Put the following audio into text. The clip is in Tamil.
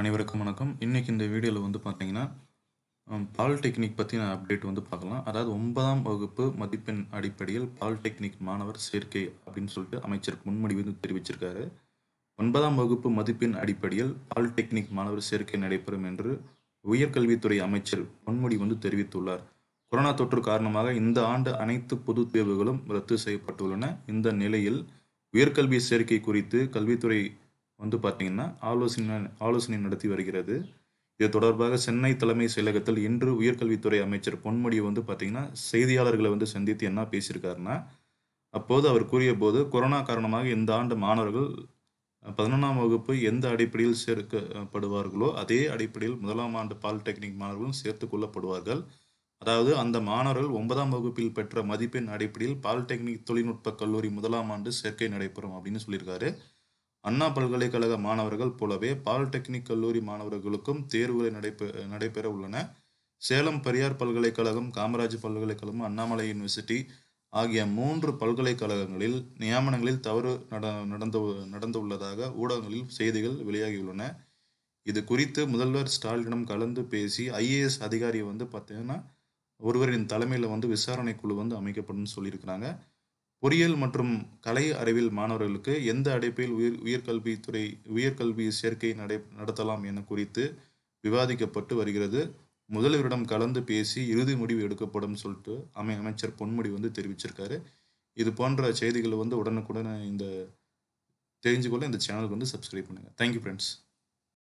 அனைவருக்கும் வணக்கம் இன்றைக்கி இந்த வீடியோவில் வந்து பார்த்தீங்கன்னா பால்டெக்னிக் பற்றின அப்டேட் வந்து பார்க்கலாம் அதாவது ஒன்பதாம் வகுப்பு மதிப்பெண் அடிப்படையில் பால்டெக்னிக் மாணவர் சேர்க்கை அப்படின்னு சொல்லிட்டு அமைச்சர் முன்மொழிவு வந்து தெரிவிச்சிருக்காரு ஒன்பதாம் வகுப்பு மதிப்பெண் அடிப்படையில் பால்டெக்னிக் மாணவர் சேர்க்கை நடைபெறும் என்று உயர்கல்வித்துறை அமைச்சர் முன்மொழி வந்து தெரிவித்துள்ளார் கொரோனா தொற்று காரணமாக இந்த ஆண்டு அனைத்து பொதுத் தேர்வுகளும் ரத்து செய்யப்பட்டுள்ளன இந்த நிலையில் உயர்கல்வி சேர்க்கை குறித்து கல்வித்துறை வந்து பார்த்தீங்கன்னா ஆலோசனை ஆலோசனை நடத்தி வருகிறது இது தொடர்பாக சென்னை தலைமை செயலகத்தில் இன்று உயர்கல்வித்துறை அமைச்சர் பொன்முடியை வந்து பார்த்தீங்கன்னா செய்தியாளர்களை வந்து சந்தித்து என்ன பேசியிருக்காருன்னா அப்போது அவர் கூறிய போது கொரோனா காரணமாக இந்த ஆண்டு மாணவர்கள் பதினொன்றாம் வகுப்பு எந்த அடிப்படையில் சேர்க்கப்படுவார்களோ அதே அடிப்படையில் முதலாம் ஆண்டு பாலிடெக்னிக் மாணவர்களும் சேர்த்து கொள்ளப்படுவார்கள் அதாவது அந்த மாணவர்கள் ஒன்பதாம் வகுப்பில் பெற்ற மதிப்பெண் அடிப்படையில் பாலிடெக்னிக் தொழில்நுட்ப கல்லூரி முதலாம் ஆண்டு சேர்க்கை நடைபெறும் அப்படின்னு சொல்லியிருக்காரு அண்ணா பல்கலைக்கழக மாணவர்கள் போலவே பாலிடெக்னிக் கல்லூரி மாணவர்களுக்கும் தேர்வுகள் நடைபெ நடைபெற உள்ளன சேலம் பெரியார் பல்கலைக்கழகம் காமராஜ் பல்கலைக்கழகம் அண்ணாமலை யூனிவர்சிட்டி ஆகிய மூன்று பல்கலைக்கழகங்களில் நியமனங்களில் தவறு நட நடந்து நடந்துள்ளதாக ஊடகங்களில் செய்திகள் வெளியாகியுள்ளன இது குறித்து முதல்வர் ஸ்டாலினிடம் கலந்து பேசி ஐஏஎஸ் அதிகாரியை வந்து பார்த்தீங்கன்னா ஒருவரின் தலைமையில் வந்து விசாரணை குழு வந்து அமைக்கப்படும் சொல்லியிருக்கிறாங்க பொறியியல் மற்றும் கலை அறிவில் மாணவர்களுக்கு எந்த அடைப்பில் உயர் உயர்கல்வித்துறை உயர்கல்வி சேர்க்கை நடை நடத்தலாம் என குறித்து விவாதிக்கப்பட்டு வருகிறது முதல்வரிடம் கலந்து பேசி இறுதி முடிவு எடுக்கப்படும் சொல்லிட்டு அமை அமைச்சர் பொன்முடி வந்து தெரிவிச்சிருக்காரு இது போன்ற செய்திகளை வந்து உடனுக்குடன் இந்த தெரிஞ்சுக்கொள்ள இந்த சேனலுக்கு வந்து சப்ஸ்கிரைப் பண்ணுங்கள் தேங்க்யூ ஃப்ரெண்ட்ஸ்